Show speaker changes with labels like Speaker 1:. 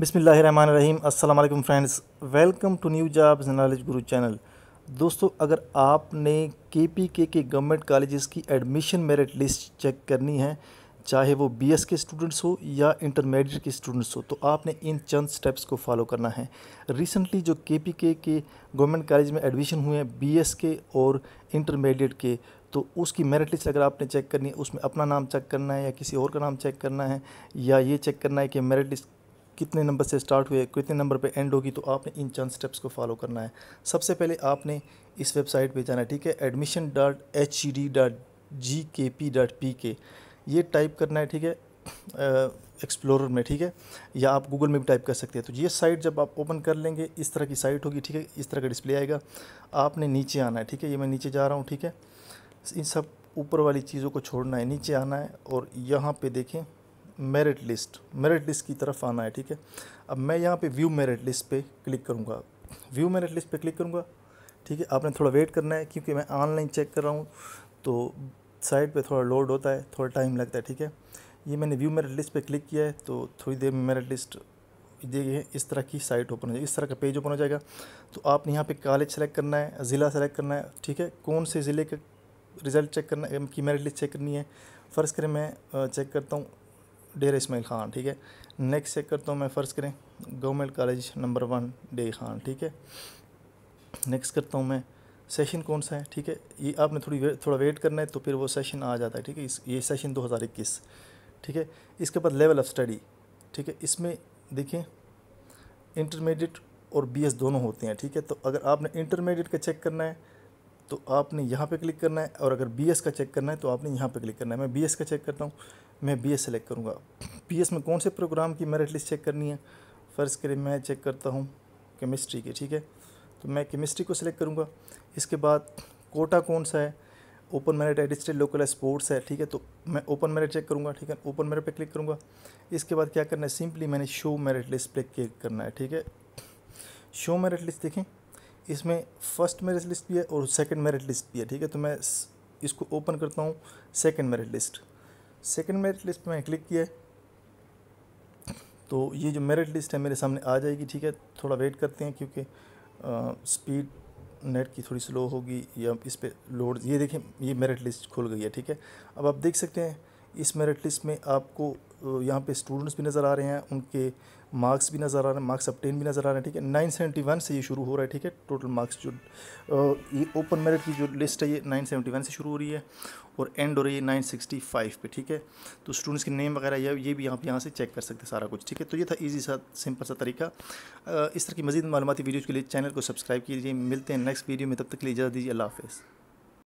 Speaker 1: बिसमीम अल्लाम friends welcome to new jobs knowledge Guru channel दोस्तों अगर आपने के पी के के गवर्नमेंट कॉलेज़ की एडमिशन मेरिट लिस्ट चेक करनी है चाहे वो बी एस के स्टूडेंट्स हो या इंटरमीडिएट के स्टूडेंट्स हो तो आपने इन चंद स्टेप्स को फॉलो करना है रिसेंटली जो के पी के के गवर्नमेंट कॉलेज में एडमिशन हुए हैं बी एस के और इंटरमीडिएट के तो उसकी मेरिट लिस्ट अगर आपने चेक करनी है उसमें अपना नाम चेक करना है या किसी और का नाम चेक करना है या ये चेक करना है कि मेरिट लिस्ट कितने नंबर से स्टार्ट हुए कितने नंबर पे एंड होगी तो आपने इन चंद स्टेप्स को फॉलो करना है सबसे पहले आपने इस वेबसाइट पे जाना है ठीक है admission dot H D dot G K P dot P के ये टाइप करना है ठीक है एक्सप्लोरर में ठीक है या आप गूगल में भी टाइप कर सकते हैं तो ये साइट जब आप ओपन कर लेंगे इस तरह की साइट होगी ठीक है इस तरह का डिस्प्ले आएगा आपने नीचे आना है ठीक है ये मैं नीचे जा रहा हूँ ठीक है इन सब ऊपर वाली चीज़ों को छोड़ना है नीचे आना है और यहाँ पे देखें मेरिट लिस्ट मेरिट लिस्ट की तरफ आना है ठीक है अब मैं यहाँ पे व्यू मेरिट लिस्ट पे क्लिक करूँगा व्यू मेरिट लिस्ट पे क्लिक करूँगा ठीक है आपने थोड़ा वेट करना है क्योंकि मैं ऑनलाइन चेक कर रहा हूँ तो साइट पे थोड़ा लोड होता है थोड़ा टाइम लगता है ठीक है ये मैंने व्यू मेरिट लिस्ट पर क्लिक किया है तो थोड़ी देर में मेरिट लिस्ट देखिए इस तरह की साइट ओपन हो जाएगी इस तरह का पेज ओपन हो जाएगा तो आपने यहाँ पर कॉलेज सेलेक्ट करना है ज़िला सेलेक्ट करना है ठीक है कौन से ज़िले का रिज़ल्ट चेक करना है की मेरिट लिस्ट चेक करनी है फ़र्ज़ करें मैं चेक करता हूँ डेर इसमाइल खान ठीक है नेक्स्ट चेक करता हूँ मैं फ़र्ज़ करें गवर्नमेंट कॉलेज नंबर वन डे खान ठीक है नेक्स्ट करता हूँ मैं सेशन कौन सा है ठीक है ये आपने थोड़ी वे, थोड़ा वेट करना है तो फिर वो सेशन आ जाता है ठीक है इस ये सेशन 2021 ठीक है इसके बाद लेवल ऑफ स्टडी ठीक है इसमें देखें इंटरमीडिएट और बीएस दोनों होते हैं ठीक है तो अगर आपने इंटरमीडिएट का चेक करना है तो आपने यहाँ पे क्लिक करना है और अगर बीएस का चेक करना है तो आपने यहाँ पे क्लिक करना है मैं बी का चेक करता हूँ मैं बी एस सेलेक्ट करूँगा पी एस में कौन से प्रोग्राम की मेरिट लिस्ट चेक करनी है फ़र्ज़ करें मैं चेक करता हूँ केमिस्ट्री की ठीक है तो मैं केमिस्ट्री को सिलेक्ट करूँगा इसके बाद कोटा कौन सा है ओपन मेरिट है डिस्ट्रिक्ट लोकल स्पोर्ट्स है ठीक है तो मैं ओपन मेरिट चेक करूँगा ठीक है ओपन मेरिट पे क्लिक करूँगा इसके बाद क्या करना है सिंपली मैंने शो मेरिट लिस्ट पे क्लिक करना है ठीक है शो मेरिट लिस्ट देखें इसमें फर्स्ट मेरिट लिस्ट भी है और सेकेंड मेरिट लिस्ट भी है ठीक है तो मैं इसको ओपन करता हूँ second merit list second merit list में क्लिक किया तो ये जो मेरिट लिस्ट है मेरे सामने आ जाएगी ठीक है थोड़ा वेट करते हैं क्योंकि स्पीड नेट की थोड़ी स्लो होगी या इस पर लोड ये देखें ये मेरिट लिस्ट खुल गई है ठीक है अब आप देख सकते हैं इस मेरिट लिस्ट में आपको यहाँ पे स्टूडेंट्स भी नज़र आ रहे हैं उनके मार्क्स भी नज़र आ रहे हैं मार्क्स अपटेन भी नज़र आ रहे हैं ठीक है नाइन सेवेंटी वन से ये शुरू हो रहा है ठीक है टोटल मार्क्स जो ये ओपन मेरिट की जो लिस्ट है ये नाइन सेवेंटी वन से शुरू हो रही है और एंड हो रही है नाइन सिक्सटी फाइव पे ठीक है तो स्टूडेंट्स के नेम वगैरह ये ये भी आप यहाँ से चेक कर सकते हैं सारा कुछ ठीक है तो ये था ईजी सा सिंपल सा तरीका इस तरह की मजीद मालूमती वीडियो के लिए चैनल को सब्सक्राइब कीजिए मिलते हैं नेक्स्ट वीडियो में तब तक के लिए इजाज़त दीजिए अल्लाह हाफ़